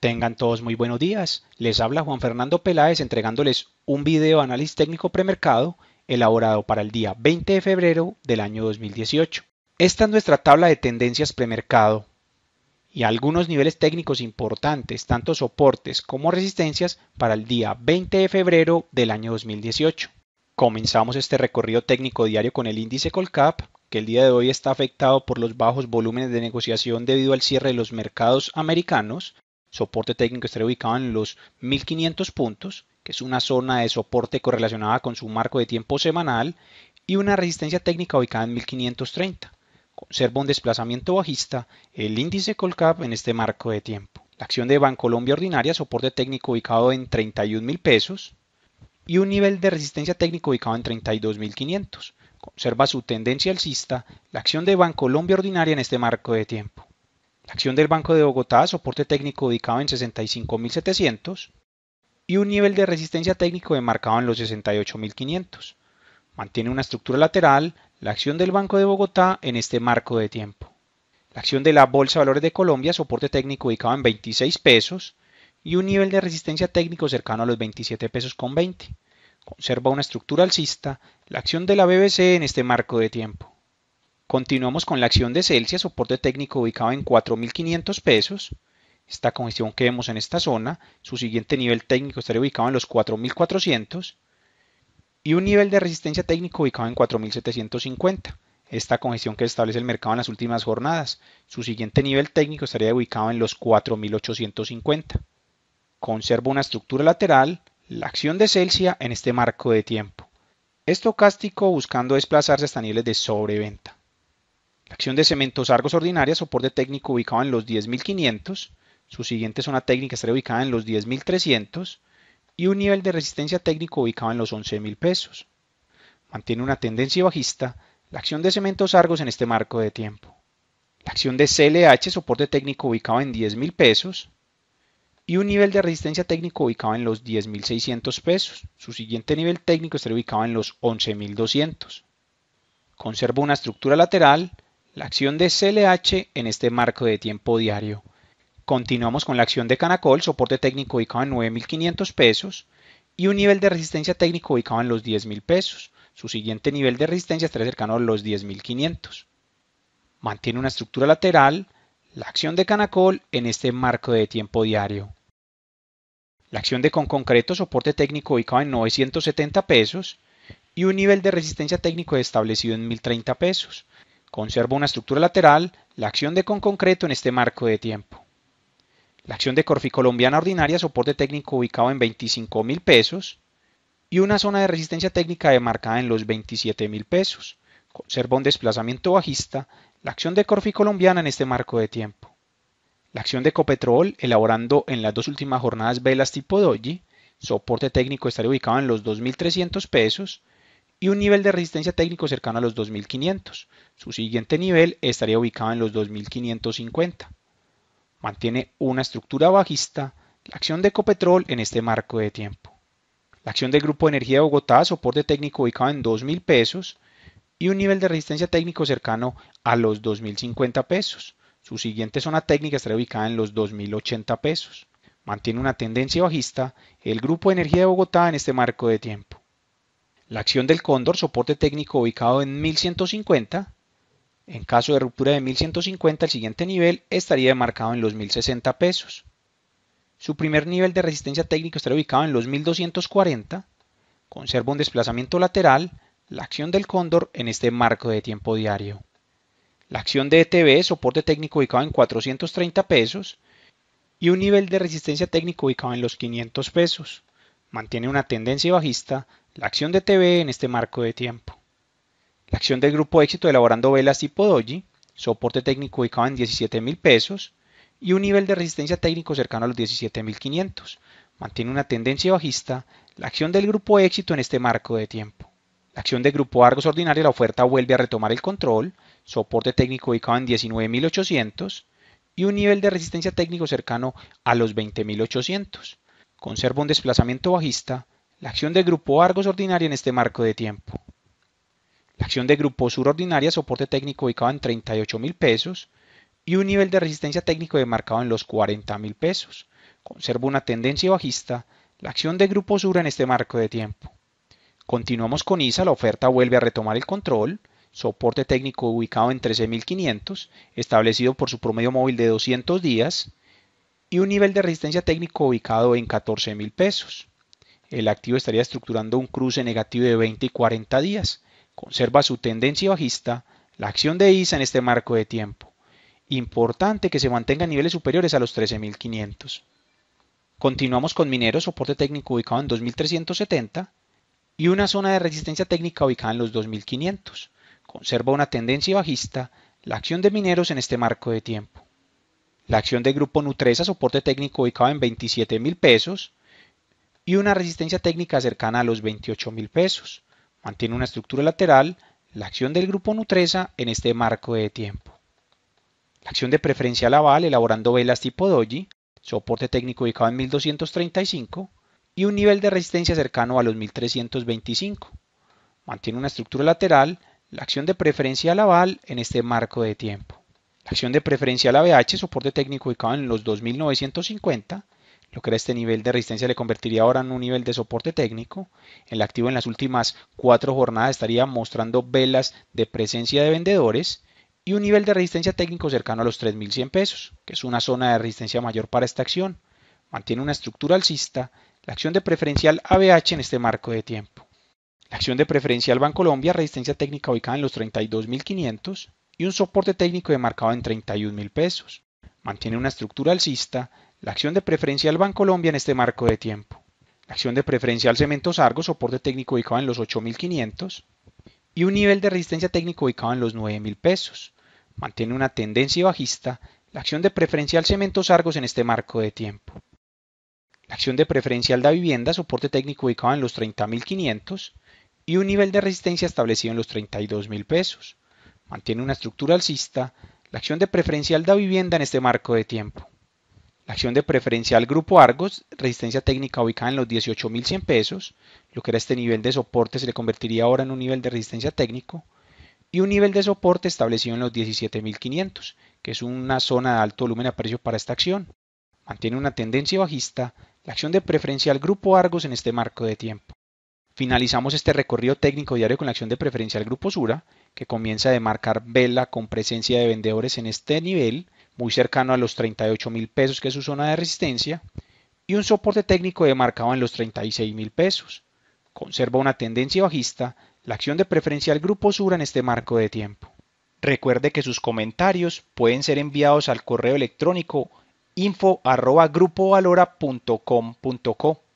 Tengan todos muy buenos días. Les habla Juan Fernando Peláez entregándoles un video análisis técnico premercado elaborado para el día 20 de febrero del año 2018. Esta es nuestra tabla de tendencias premercado y algunos niveles técnicos importantes, tanto soportes como resistencias, para el día 20 de febrero del año 2018. Comenzamos este recorrido técnico diario con el índice Colcap, que el día de hoy está afectado por los bajos volúmenes de negociación debido al cierre de los mercados americanos soporte técnico estaría ubicado en los 1500 puntos, que es una zona de soporte correlacionada con su marco de tiempo semanal, y una resistencia técnica ubicada en 1530. Conserva un desplazamiento bajista el índice Colcap en este marco de tiempo. La acción de Bancolombia ordinaria, soporte técnico ubicado en 31 mil pesos y un nivel de resistencia técnica ubicado en 32,500. Conserva su tendencia alcista la acción de Bancolombia ordinaria en este marco de tiempo acción del Banco de Bogotá, soporte técnico ubicado en 65.700 y un nivel de resistencia técnico demarcado en los 68.500. Mantiene una estructura lateral la acción del Banco de Bogotá en este marco de tiempo. La acción de la Bolsa de Valores de Colombia, soporte técnico ubicado en 26 pesos y un nivel de resistencia técnico cercano a los 27 pesos con 20. Conserva una estructura alcista la acción de la BBC en este marco de tiempo. Continuamos con la acción de Celsius, soporte técnico ubicado en 4.500 pesos. Esta congestión que vemos en esta zona, su siguiente nivel técnico estaría ubicado en los 4.400 y un nivel de resistencia técnico ubicado en 4.750. Esta congestión que establece el mercado en las últimas jornadas, su siguiente nivel técnico estaría ubicado en los 4.850. Conserva una estructura lateral, la acción de Celsius en este marco de tiempo. Estocástico buscando desplazarse hasta niveles de sobreventa. La acción de cementos argos ordinaria, soporte técnico ubicado en los 10.500, su siguiente zona técnica estará ubicada en los 10.300 y un nivel de resistencia técnico ubicado en los 11.000 pesos. Mantiene una tendencia bajista la acción de cementos argos en este marco de tiempo. La acción de CLH, soporte técnico ubicado en 10.000 pesos, y un nivel de resistencia técnico ubicado en los 10.600 pesos. Su siguiente nivel técnico estará ubicado en los 11.200. Conserva una estructura lateral la acción de CLH en este marco de tiempo diario. Continuamos con la acción de Canacol, soporte técnico ubicado en 9.500 pesos y un nivel de resistencia técnico ubicado en los 10.000 pesos. Su siguiente nivel de resistencia estará cercano a los 10.500. Mantiene una estructura lateral, la acción de Canacol en este marco de tiempo diario. La acción de concreto soporte técnico ubicado en 970 pesos y un nivel de resistencia técnico establecido en 1030 pesos. Conserva una estructura lateral, la acción de con concreto en este marco de tiempo. La acción de corfi Colombiana ordinaria, soporte técnico ubicado en 25 mil pesos y una zona de resistencia técnica demarcada en los 27 mil pesos. Conserva un desplazamiento bajista, la acción de corfi Colombiana en este marco de tiempo. La acción de Copetrol, elaborando en las dos últimas jornadas velas tipo doji, soporte técnico estaría ubicado en los 2.300 pesos y un nivel de resistencia técnico cercano a los 2500. Su siguiente nivel estaría ubicado en los 2550. Mantiene una estructura bajista la acción de Ecopetrol en este marco de tiempo. La acción del Grupo de Energía de Bogotá, soporte técnico ubicado en 2.000 pesos y un nivel de resistencia técnico cercano a los 2.050 pesos. Su siguiente zona técnica estaría ubicada en los 2.080 pesos. Mantiene una tendencia bajista el Grupo de Energía de Bogotá en este marco de tiempo. La acción del cóndor, soporte técnico ubicado en 1150. En caso de ruptura de 1150, el siguiente nivel estaría marcado en los 1060 pesos. Su primer nivel de resistencia técnica estaría ubicado en los 1240. Conserva un desplazamiento lateral. La acción del cóndor en este marco de tiempo diario. La acción de ETB, soporte técnico ubicado en 430 pesos. Y un nivel de resistencia técnico ubicado en los 500 pesos. Mantiene una tendencia bajista la acción de TV en este marco de tiempo. La acción del grupo éxito elaborando velas tipo doji, soporte técnico ubicado en 17 pesos y un nivel de resistencia técnico cercano a los 17.500. Mantiene una tendencia bajista. La acción del grupo éxito en este marco de tiempo. La acción del grupo Argos ordinario, la oferta vuelve a retomar el control, soporte técnico ubicado en 19.800 y un nivel de resistencia técnico cercano a los 20.800. Conserva un desplazamiento bajista la acción de grupo Argos ordinaria en este marco de tiempo. La acción de grupo Sur ordinaria, soporte técnico ubicado en 38 mil pesos y un nivel de resistencia técnico demarcado en los 40 mil pesos. Conserva una tendencia bajista la acción de grupo Sur en este marco de tiempo. Continuamos con ISA, la oferta vuelve a retomar el control, soporte técnico ubicado en 13.500, establecido por su promedio móvil de 200 días, y un nivel de resistencia técnico ubicado en 14.000 pesos el activo estaría estructurando un cruce negativo de 20 y 40 días. Conserva su tendencia bajista, la acción de ISA en este marco de tiempo. Importante que se mantenga a niveles superiores a los 13.500. Continuamos con mineros, soporte técnico ubicado en 2.370 y una zona de resistencia técnica ubicada en los 2.500. Conserva una tendencia bajista, la acción de mineros en este marco de tiempo. La acción de Grupo Nutresa, soporte técnico ubicado en 27.000 pesos, y una resistencia técnica cercana a los 28 mil pesos. Mantiene una estructura lateral, la acción del grupo Nutresa en este marco de tiempo. La acción de Preferencia Laval elaborando velas tipo doji, soporte técnico ubicado en 1235 y un nivel de resistencia cercano a los 1325. Mantiene una estructura lateral, la acción de Preferencia Laval en este marco de tiempo. La acción de preferencia la bh soporte técnico ubicado en los 2950 lo que era este nivel de resistencia le convertiría ahora en un nivel de soporte técnico. El activo en las últimas cuatro jornadas estaría mostrando velas de presencia de vendedores y un nivel de resistencia técnico cercano a los 3.100 pesos, que es una zona de resistencia mayor para esta acción. Mantiene una estructura alcista, la acción de preferencial ABH en este marco de tiempo. La acción de preferencial Colombia resistencia técnica ubicada en los 32.500 y un soporte técnico demarcado en 31.000 pesos. Mantiene una estructura alcista, la acción de preferencial Colombia en este marco de tiempo. La acción de preferencial Cementos Argos, soporte técnico ubicado en los 8.500 y un nivel de resistencia técnico ubicado en los 9.000 pesos. Mantiene una tendencia bajista la acción de preferencial Cementos Argos en este marco de tiempo. La acción de preferencial da vivienda, soporte técnico ubicado en los 30.500 y un nivel de resistencia establecido en los 32.000 pesos. Mantiene una estructura alcista la acción de preferencial da vivienda en este marco de tiempo. La acción de preferencial Grupo Argos, resistencia técnica ubicada en los 18.100 pesos, lo que era este nivel de soporte se le convertiría ahora en un nivel de resistencia técnico, y un nivel de soporte establecido en los 17.500, que es una zona de alto volumen a precio para esta acción. Mantiene una tendencia bajista la acción de preferencial Grupo Argos en este marco de tiempo. Finalizamos este recorrido técnico diario con la acción de preferencial Grupo Sura, que comienza a demarcar vela con presencia de vendedores en este nivel, muy cercano a los 38 mil pesos, que es su zona de resistencia, y un soporte técnico demarcado en los 36 mil pesos. Conserva una tendencia bajista, la acción de preferencia al grupo Sura en este marco de tiempo. Recuerde que sus comentarios pueden ser enviados al correo electrónico info.grupovalora.com.co.